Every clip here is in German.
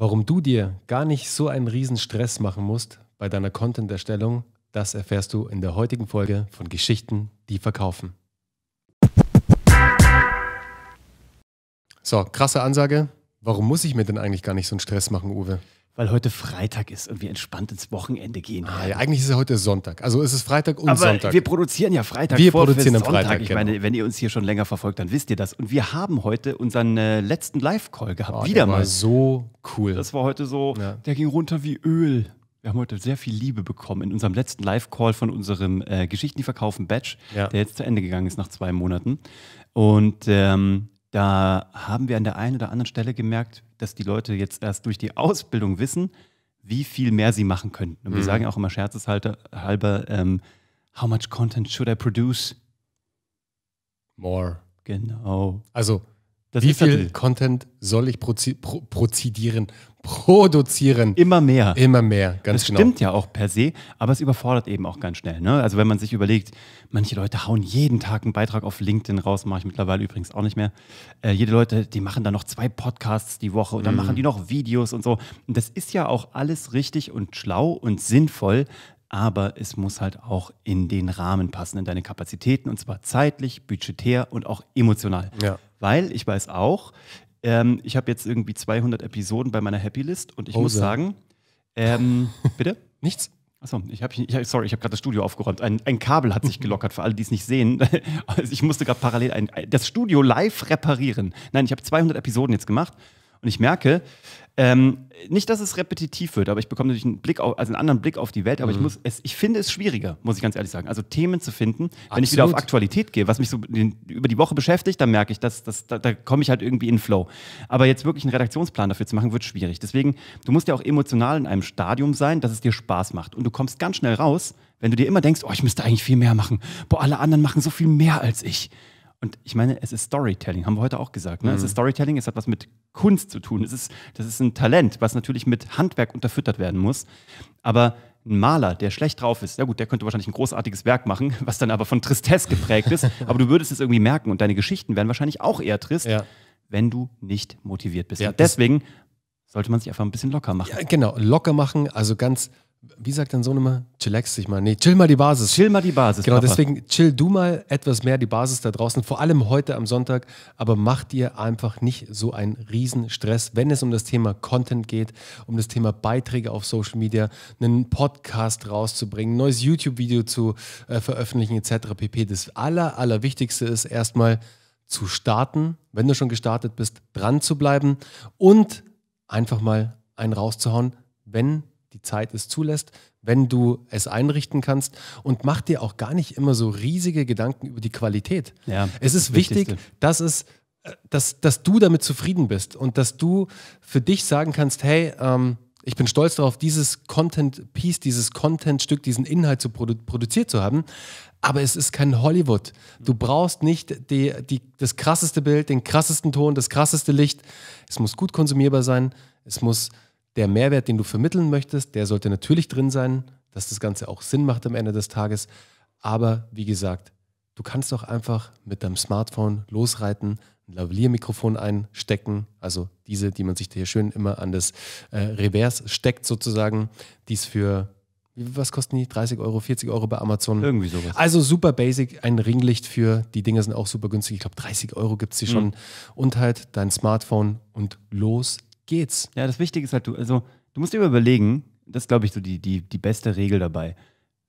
Warum du dir gar nicht so einen riesen Stress machen musst bei deiner Content-Erstellung, das erfährst du in der heutigen Folge von Geschichten, die verkaufen. So, krasse Ansage. Warum muss ich mir denn eigentlich gar nicht so einen Stress machen, Uwe? weil heute Freitag ist und wir entspannt ins Wochenende gehen. Ah, ja, eigentlich ist ja heute Sonntag. Also es ist Freitag und Aber Sonntag. Wir produzieren ja Freitag. Wir vor produzieren am Sonntag. Freitag. Ich genau. meine, wenn ihr uns hier schon länger verfolgt, dann wisst ihr das. Und wir haben heute unseren äh, letzten Live-Call gehabt. Oh, Wieder der mal. War so cool. Das war heute so, ja. der ging runter wie Öl. Wir haben heute sehr viel Liebe bekommen in unserem letzten Live-Call von unserem äh, Geschichten, die verkaufen Batch, ja. der jetzt zu Ende gegangen ist nach zwei Monaten. Und ähm, da haben wir an der einen oder anderen Stelle gemerkt, dass die Leute jetzt erst durch die Ausbildung wissen, wie viel mehr sie machen können. Und mhm. wir sagen auch immer scherzeshalber, ähm, how much content should I produce? More. Genau. Also das Wie halt viel Content soll ich prozi pro prozedieren, produzieren? Immer mehr. Immer mehr, ganz das genau. Das stimmt ja auch per se, aber es überfordert eben auch ganz schnell. Ne? Also wenn man sich überlegt, manche Leute hauen jeden Tag einen Beitrag auf LinkedIn raus, mache ich mittlerweile übrigens auch nicht mehr. Äh, jede Leute, die machen dann noch zwei Podcasts die Woche und dann mhm. machen die noch Videos und so. Und das ist ja auch alles richtig und schlau und sinnvoll, aber es muss halt auch in den Rahmen passen, in deine Kapazitäten und zwar zeitlich, budgetär und auch emotional. Ja weil ich weiß auch, ähm, ich habe jetzt irgendwie 200 Episoden bei meiner Happy List und ich Hose. Oh, muss sagen, ähm, bitte? Nichts. Achso, ich habe, ich, sorry, ich habe gerade das Studio aufgeräumt. Ein, ein, Kabel hat sich gelockert, für alle, die es nicht sehen. Also ich musste gerade parallel ein, das Studio live reparieren. Nein, ich habe 200 Episoden jetzt gemacht und ich merke, ähm, nicht, dass es repetitiv wird, aber ich bekomme natürlich einen Blick auf, also einen anderen Blick auf die Welt, aber mhm. ich muss, es, ich finde es schwieriger, muss ich ganz ehrlich sagen. Also Themen zu finden, Absolut. wenn ich wieder auf Aktualität gehe, was mich so den, über die Woche beschäftigt, dann merke ich, dass, dass da, da komme ich halt irgendwie in Flow. Aber jetzt wirklich einen Redaktionsplan dafür zu machen, wird schwierig. Deswegen, du musst ja auch emotional in einem Stadium sein, dass es dir Spaß macht. Und du kommst ganz schnell raus, wenn du dir immer denkst, oh, ich müsste eigentlich viel mehr machen. Boah, alle anderen machen so viel mehr als ich und ich meine, es ist Storytelling, haben wir heute auch gesagt. Ne? Mhm. Es ist mhm. Storytelling, es hat was mit Kunst zu tun. Es ist, das ist ein Talent, was natürlich mit Handwerk unterfüttert werden muss. Aber ein Maler, der schlecht drauf ist, ja gut, der könnte wahrscheinlich ein großartiges Werk machen, was dann aber von Tristesse geprägt ist. aber du würdest es irgendwie merken und deine Geschichten wären wahrscheinlich auch eher trist, ja. wenn du nicht motiviert bist. Ja, deswegen sollte man sich einfach ein bisschen locker machen. Ja, genau, locker machen, also ganz wie sagt dein Sohn immer? Chillax dich mal. Nee, chill mal die Basis. Chill mal die Basis. Genau, Papa. deswegen chill du mal etwas mehr die Basis da draußen, vor allem heute am Sonntag. Aber macht ihr einfach nicht so einen riesen Stress, wenn es um das Thema Content geht, um das Thema Beiträge auf Social Media, einen Podcast rauszubringen, ein neues YouTube-Video zu äh, veröffentlichen etc. pp. Das aller, allerwichtigste ist erstmal zu starten, wenn du schon gestartet bist, dran zu bleiben und einfach mal einen rauszuhauen, wenn die Zeit es zulässt, wenn du es einrichten kannst und mach dir auch gar nicht immer so riesige Gedanken über die Qualität. Ja, es ist das wichtig, Wichtigste. dass es äh, dass, dass du damit zufrieden bist und dass du für dich sagen kannst, hey, ähm, ich bin stolz darauf, dieses Content-Piece, dieses Content-Stück, diesen Inhalt zu produ produziert zu haben. Aber es ist kein Hollywood. Du brauchst nicht die, die, das krasseste Bild, den krassesten Ton, das krasseste Licht. Es muss gut konsumierbar sein. Es muss der Mehrwert, den du vermitteln möchtest, der sollte natürlich drin sein, dass das Ganze auch Sinn macht am Ende des Tages. Aber wie gesagt, du kannst doch einfach mit deinem Smartphone losreiten, ein Lavalier-Mikrofon einstecken, also diese, die man sich hier schön immer an das äh, Reverse steckt sozusagen, die es für was kosten die? 30 Euro, 40 Euro bei Amazon. Irgendwie sowas. Also super basic, ein Ringlicht für, die Dinger sind auch super günstig. Ich glaube, 30 Euro gibt es die hm. schon. Mhm. Und halt dein Smartphone und los geht's. Ja, das Wichtige ist halt, du, also du musst dir überlegen, das ist, glaube ich, so die, die, die beste Regel dabei.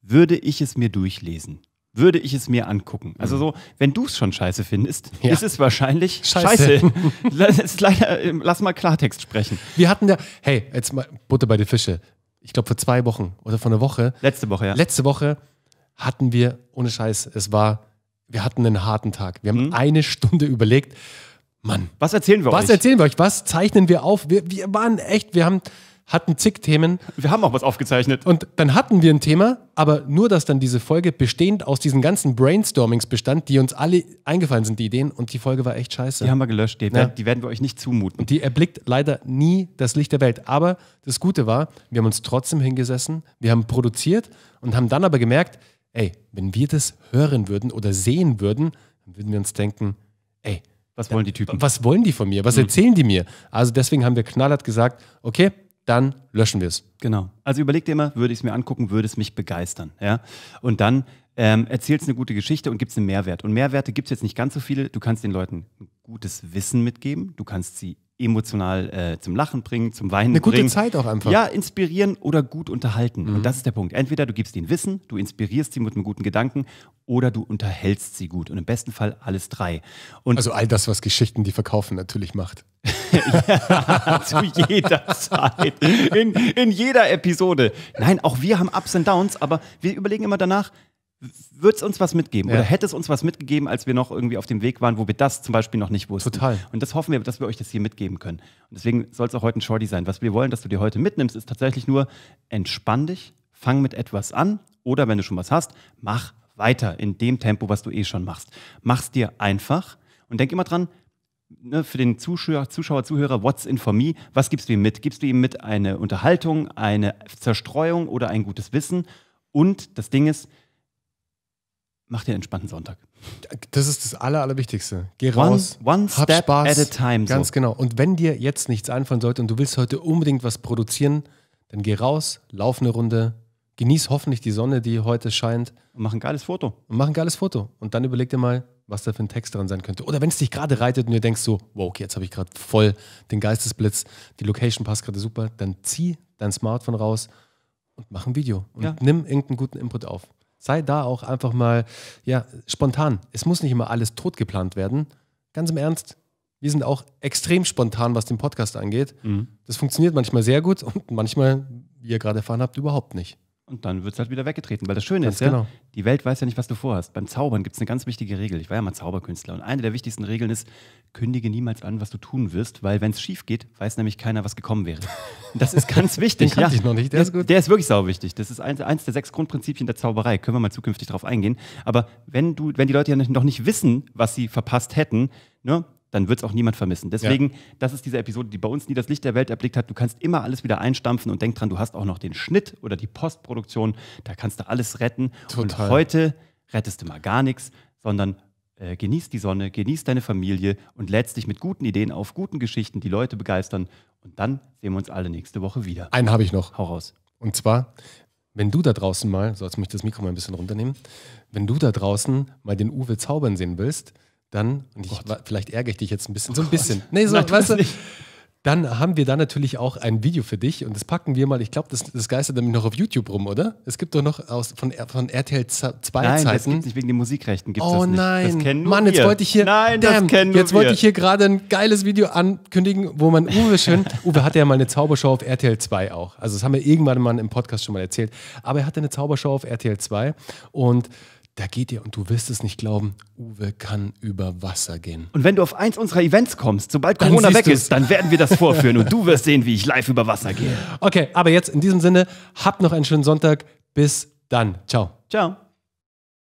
Würde ich es mir durchlesen? Würde ich es mir angucken? Also mhm. so, wenn du es schon scheiße findest, ja. ist es wahrscheinlich scheiße. scheiße. lass, leider, ähm, lass mal Klartext sprechen. Wir hatten ja, hey, jetzt mal Butter bei den Fische. Ich glaube, vor zwei Wochen oder vor einer Woche. Letzte Woche, ja. Letzte Woche hatten wir, ohne Scheiß, es war, wir hatten einen harten Tag. Wir haben mhm. eine Stunde überlegt Mann. Was erzählen wir was euch? Was erzählen wir euch? Was zeichnen wir auf? Wir, wir waren echt, wir haben, hatten zig Themen. Wir haben auch was aufgezeichnet. Und dann hatten wir ein Thema, aber nur, dass dann diese Folge bestehend aus diesen ganzen Brainstormings bestand, die uns alle eingefallen sind, die Ideen. Und die Folge war echt scheiße. Die haben wir gelöscht. Die, ja. die werden wir euch nicht zumuten. Und die erblickt leider nie das Licht der Welt. Aber das Gute war, wir haben uns trotzdem hingesessen, wir haben produziert und haben dann aber gemerkt, ey, wenn wir das hören würden oder sehen würden, dann würden wir uns denken, ey, was wollen die Typen? Was wollen die von mir? Was mhm. erzählen die mir? Also deswegen haben wir knallhart gesagt, okay, dann löschen wir es. Genau. Also überleg dir immer, würde ich es mir angucken, würde es mich begeistern. Ja? Und dann ähm, erzählst eine gute Geschichte und gibt es einen Mehrwert. Und Mehrwerte gibt es jetzt nicht ganz so viele. Du kannst den Leuten gutes Wissen mitgeben, du kannst sie emotional äh, zum Lachen bringen, zum Weinen bringen. Eine gute Zeit auch einfach. Ja, inspirieren oder gut unterhalten. Mhm. Und das ist der Punkt. Entweder du gibst ihnen Wissen, du inspirierst sie mit einem guten Gedanken oder du unterhältst sie gut. Und im besten Fall alles drei. Und also all das, was Geschichten, die verkaufen, natürlich macht. ja, zu jeder Zeit. In, in jeder Episode. Nein, auch wir haben Ups und Downs, aber wir überlegen immer danach, würde es uns was mitgeben ja. oder hätte es uns was mitgegeben, als wir noch irgendwie auf dem Weg waren, wo wir das zum Beispiel noch nicht wussten. Total. Und das hoffen wir, dass wir euch das hier mitgeben können. Und deswegen soll es auch heute ein Shorty sein. Was wir wollen, dass du dir heute mitnimmst, ist tatsächlich nur, entspann dich, fang mit etwas an oder wenn du schon was hast, mach weiter in dem Tempo, was du eh schon machst. Mach's dir einfach und denk immer dran, Ne, für den Zuschauer, Zuschauer, Zuhörer, what's in for me? Was gibst du ihm mit? Gibst du ihm mit eine Unterhaltung, eine Zerstreuung oder ein gutes Wissen? Und das Ding ist, mach dir einen entspannten Sonntag. Das ist das Aller, Allerwichtigste. Geh raus, one, one hab Spaß. At a time, ganz so. genau. Und wenn dir jetzt nichts einfallen sollte und du willst heute unbedingt was produzieren, dann geh raus, lauf eine Runde, genieß hoffentlich die Sonne, die heute scheint. Und mach ein geiles Foto. Und mach ein geiles Foto. Und dann überleg dir mal, was da für ein Text dran sein könnte. Oder wenn es dich gerade reitet und du denkst so, wow, okay, jetzt habe ich gerade voll den Geistesblitz, die Location passt gerade super, dann zieh dein Smartphone raus und mach ein Video. Und ja. nimm irgendeinen guten Input auf. Sei da auch einfach mal ja, spontan. Es muss nicht immer alles tot geplant werden. Ganz im Ernst, wir sind auch extrem spontan, was den Podcast angeht. Mhm. Das funktioniert manchmal sehr gut und manchmal, wie ihr gerade erfahren habt, überhaupt nicht und dann wird es halt wieder weggetreten. Weil das Schöne das ist genau. ja, die Welt weiß ja nicht, was du vorhast. Beim Zaubern gibt es eine ganz wichtige Regel. Ich war ja mal Zauberkünstler und eine der wichtigsten Regeln ist, kündige niemals an, was du tun wirst, weil wenn es schief geht, weiß nämlich keiner, was gekommen wäre. Das ist ganz wichtig. Den ja. ich noch nicht. Der, der, ist gut. der ist wirklich sau wichtig. Das ist eins, eins der sechs Grundprinzipien der Zauberei. Können wir mal zukünftig darauf eingehen. Aber wenn du, wenn die Leute ja noch nicht wissen, was sie verpasst hätten, ne, dann wird es auch niemand vermissen. Deswegen, ja. das ist diese Episode, die bei uns nie das Licht der Welt erblickt hat. Du kannst immer alles wieder einstampfen und denk dran, du hast auch noch den Schnitt oder die Postproduktion. Da kannst du alles retten. Total. Und heute rettest du mal gar nichts, sondern äh, genießt die Sonne, genießt deine Familie und lädst dich mit guten Ideen auf, guten Geschichten, die Leute begeistern. Und dann sehen wir uns alle nächste Woche wieder. Einen habe ich noch. Hau raus. Und zwar, wenn du da draußen mal, so jetzt möchte ich das Mikro mal ein bisschen runternehmen, wenn du da draußen mal den Uwe zaubern sehen willst, dann, und ich, vielleicht ärgere ich dich jetzt ein bisschen, oh so ein bisschen. Nee, so, Nein, weißt du, nicht. dann haben wir da natürlich auch ein Video für dich und das packen wir mal. Ich glaube, das, das geistert nämlich noch auf YouTube rum, oder? Es gibt doch noch aus, von, von RTL 2 Zeiten. Nein, das gibt's nicht wegen den Musikrechten. Gibt's oh das nicht. nein, das kennen Mann, jetzt wir. wollte ich hier, nein, damn, das kennen jetzt wollte ich hier gerade ein geiles Video ankündigen, wo man Uwe schön, Uwe hatte ja mal eine Zaubershow auf RTL 2 auch. Also das haben wir irgendwann mal im Podcast schon mal erzählt. Aber er hatte eine Zaubershow auf RTL 2 und da geht ihr und du wirst es nicht glauben, Uwe kann über Wasser gehen. Und wenn du auf eins unserer Events kommst, sobald dann Corona weg ist, dann werden wir das vorführen und du wirst sehen, wie ich live über Wasser gehe. Okay, aber jetzt in diesem Sinne, habt noch einen schönen Sonntag. Bis dann. Ciao. Ciao.